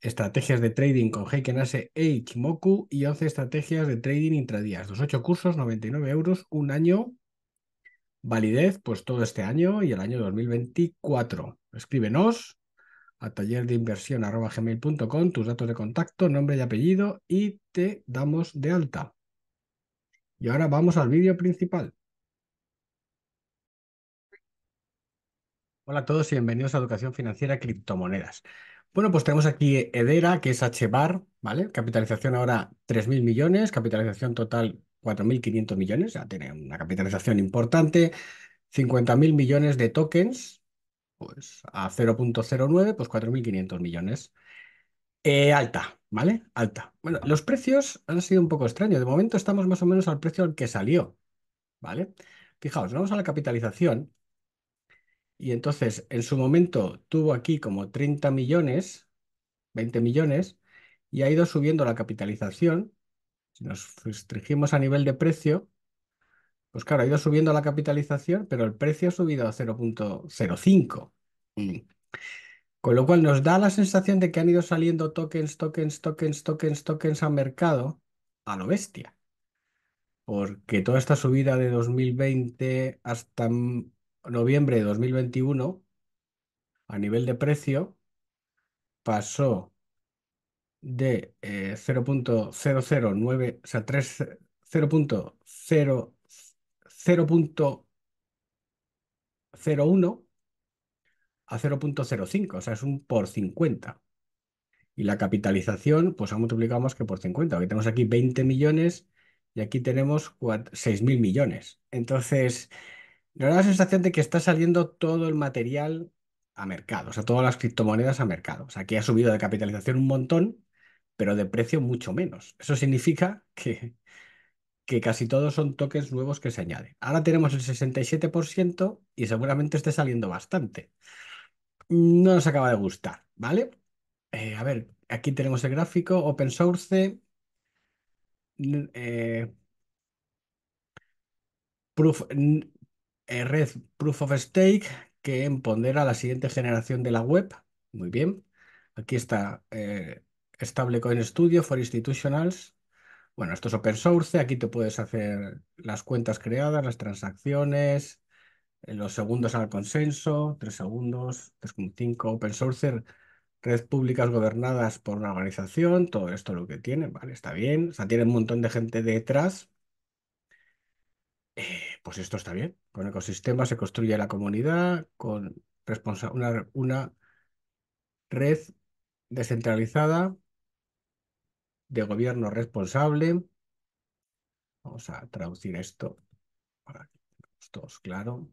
estrategias de trading con Heiken Ase e Ichimoku y 11 estrategias de trading intradías. Los ocho cursos, 99 euros, un año, validez, pues todo este año y el año 2024. Escríbenos a taller de tus datos de contacto, nombre y apellido y te damos de alta. Y ahora vamos al vídeo principal. Hola a todos y bienvenidos a Educación Financiera Criptomonedas. Bueno, pues tenemos aquí Edera, que es HBAR, ¿vale? Capitalización ahora 3.000 millones, capitalización total 4.500 millones, ya tiene una capitalización importante, 50.000 millones de tokens, pues a 0.09, pues 4.500 millones. Eh, alta, ¿vale? Alta. Bueno, los precios han sido un poco extraños. De momento estamos más o menos al precio al que salió, ¿vale? Fijaos, vamos a la capitalización y entonces, en su momento, tuvo aquí como 30 millones, 20 millones, y ha ido subiendo la capitalización. Si nos restringimos a nivel de precio, pues claro, ha ido subiendo la capitalización, pero el precio ha subido a 0.05. Mm. Con lo cual nos da la sensación de que han ido saliendo tokens, tokens, tokens, tokens, tokens a mercado a lo bestia. Porque toda esta subida de 2020 hasta noviembre de 2021, a nivel de precio, pasó de 0.009, eh, o sea, 3, 0.0, 0.01 a 0.05, o sea, es un por 50. Y la capitalización, pues la multiplicamos que por 50, Aquí tenemos aquí 20 millones y aquí tenemos 6.000 millones. Entonces, me da la sensación de que está saliendo todo el material a mercado, o sea, todas las criptomonedas a mercado. O sea, ha subido de capitalización un montón, pero de precio mucho menos. Eso significa que, que casi todos son tokens nuevos que se añaden. Ahora tenemos el 67% y seguramente esté saliendo bastante. No nos acaba de gustar, ¿vale? Eh, a ver, aquí tenemos el gráfico, open source. Eh, proof, eh, red Proof of Stake que empodera la siguiente generación de la web. Muy bien. Aquí está eh, Stablecoin Studio for Institutionals. Bueno, esto es open source. Aquí te puedes hacer las cuentas creadas, las transacciones, eh, los segundos al consenso, tres segundos, 3.5, open source, red públicas gobernadas por una organización, todo esto lo que tiene, vale, está bien. O sea, tiene un montón de gente detrás. Eh, pues esto está bien. Con ecosistema se construye la comunidad, con una, red descentralizada de gobierno responsable. Vamos a traducir esto para que todos claro.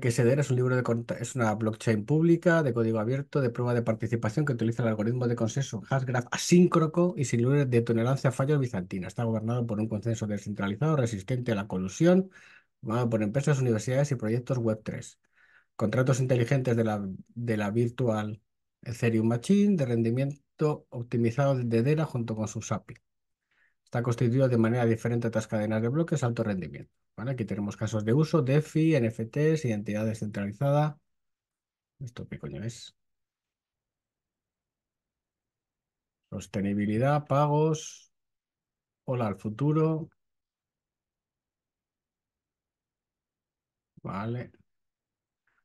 que SEDER es un libro de es una blockchain pública de código abierto de prueba de participación que utiliza el algoritmo de consenso Hashgraph asíncroco y sin libres de tolerancia a fallos bizantina. Está gobernado por un consenso descentralizado resistente a la colusión, formado por empresas, universidades y proyectos Web3. Contratos inteligentes de la, de la virtual Ethereum Machine de rendimiento optimizado de Dera junto con sus API. Está constituido de manera diferente a otras cadenas de bloques alto rendimiento. Aquí tenemos casos de uso, DeFi, NFTs, identidad descentralizada. ¿Esto qué coño es? Sostenibilidad, pagos, hola al futuro. Vale.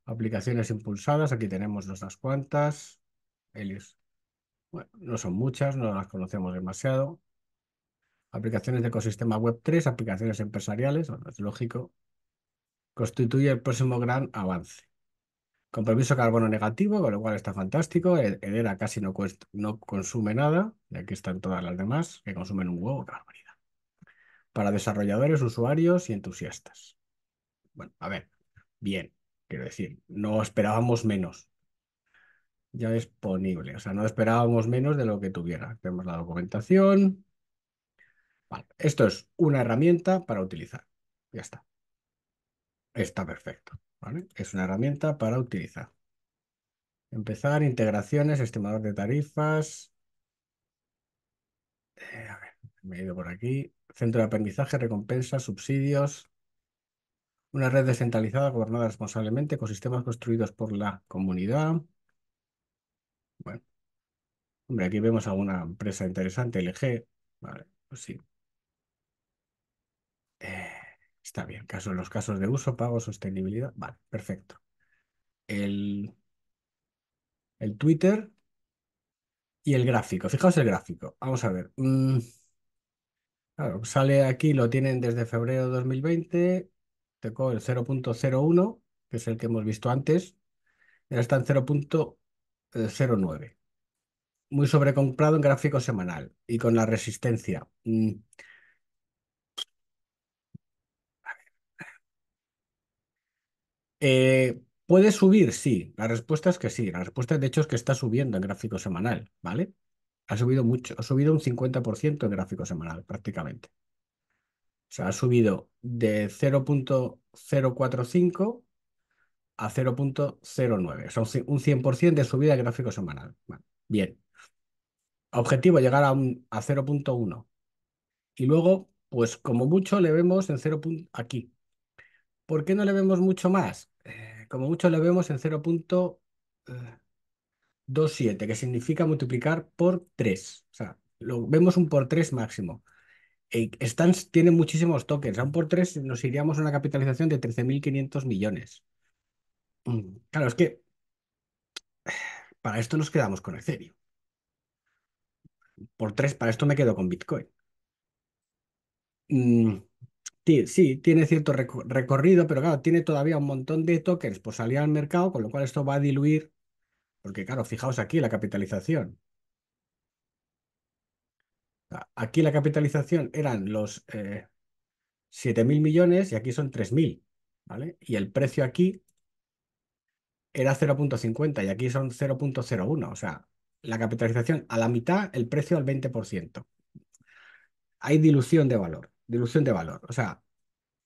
Aplicaciones impulsadas, aquí tenemos nuestras cuantas. Helios. Bueno, no son muchas, no las conocemos demasiado aplicaciones de ecosistema Web3, aplicaciones empresariales, bueno, es lógico, constituye el próximo gran avance. Compromiso carbono negativo, con lo cual está fantástico. Edera casi no, no consume nada, y aquí están todas las demás, que consumen un huevo, qué barbaridad. Para desarrolladores, usuarios y entusiastas. Bueno, a ver, bien, quiero decir, no esperábamos menos. Ya disponible, o sea, no esperábamos menos de lo que tuviera. Tenemos la documentación, esto es una herramienta para utilizar. Ya está. Está perfecto. ¿vale? Es una herramienta para utilizar. Empezar, integraciones, estimador de tarifas. Eh, a ver, me he ido por aquí. Centro de aprendizaje, recompensas, subsidios. Una red descentralizada gobernada responsablemente con sistemas construidos por la comunidad. Bueno. Hombre, aquí vemos a una empresa interesante, LG. Vale, pues sí. Eh, está bien, caso, los casos de uso, pago, sostenibilidad. Vale, perfecto. El, el Twitter y el gráfico. Fijaos el gráfico. Vamos a ver. Mm, sale aquí, lo tienen desde febrero de 2020. Tocó el 0.01, que es el que hemos visto antes. Ya está en 0.09. Muy sobrecomprado en gráfico semanal y con la resistencia. Mm, Eh, ¿Puede subir? Sí. La respuesta es que sí. La respuesta, de hecho, es que está subiendo en gráfico semanal, ¿vale? Ha subido mucho, ha subido un 50% en gráfico semanal, prácticamente. O sea, ha subido de 0.045 a 0.09. O sea, un 100% de subida en gráfico semanal. Bien. Objetivo, llegar a, a 0.1. Y luego, pues como mucho le vemos en 0. aquí, ¿Por qué no le vemos mucho más? Eh, como mucho lo vemos en 0.27, eh, que significa multiplicar por 3. O sea, lo, vemos un por 3 máximo. Eh, tiene muchísimos tokens. un por 3 nos iríamos a una capitalización de 13.500 millones. Mm, claro, es que para esto nos quedamos con Ethereum. Por 3, para esto me quedo con Bitcoin. Mm, Sí, tiene cierto recorrido, pero claro, tiene todavía un montón de tokens por salir al mercado, con lo cual esto va a diluir, porque claro, fijaos aquí la capitalización. Ah, aquí la capitalización eran los 7.000 eh, millones y aquí son 3.000, ¿vale? Y el precio aquí era 0.50 y aquí son 0.01, o sea, la capitalización a la mitad, el precio al 20%. Hay dilución de valor dilución de valor. O sea,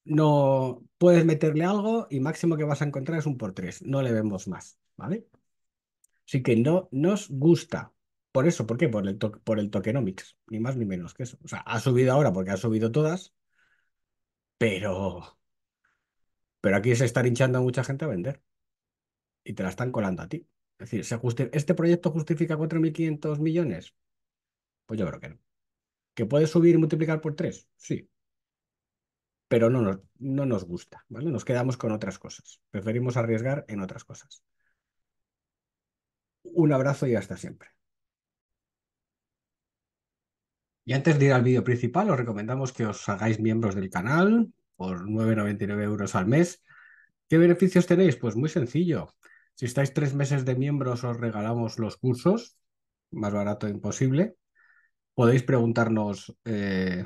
no puedes meterle algo y máximo que vas a encontrar es un por tres. No le vemos más, ¿vale? Así que no nos gusta. Por eso, ¿por qué? Por el, toque, por el tokenomics, ni más ni menos que eso. O sea, ha subido ahora porque ha subido todas, pero, pero aquí se está hinchando a mucha gente a vender y te la están colando a ti. Es decir, ¿se ¿este proyecto justifica 4.500 millones? Pues yo creo que no. ¿Que puede subir y multiplicar por tres? Sí pero no nos, no nos gusta, ¿vale? Nos quedamos con otras cosas. Preferimos arriesgar en otras cosas. Un abrazo y hasta siempre. Y antes de ir al vídeo principal, os recomendamos que os hagáis miembros del canal por 9,99 euros al mes. ¿Qué beneficios tenéis? Pues muy sencillo. Si estáis tres meses de miembros, os regalamos los cursos, más barato imposible. Podéis preguntarnos eh,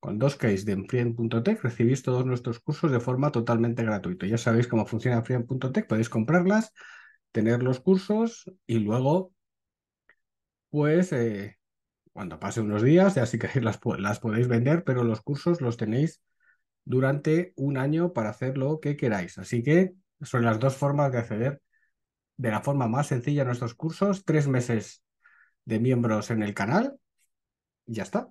Con dos case de Frien.tech recibís todos nuestros cursos de forma totalmente gratuita. Ya sabéis cómo funciona Frien.tech, podéis comprarlas, tener los cursos y luego, pues, eh, cuando pase unos días, ya sí que las, las podéis vender, pero los cursos los tenéis durante un año para hacer lo que queráis. Así que son las dos formas de acceder de la forma más sencilla a nuestros cursos, tres meses de miembros en el canal y ya está.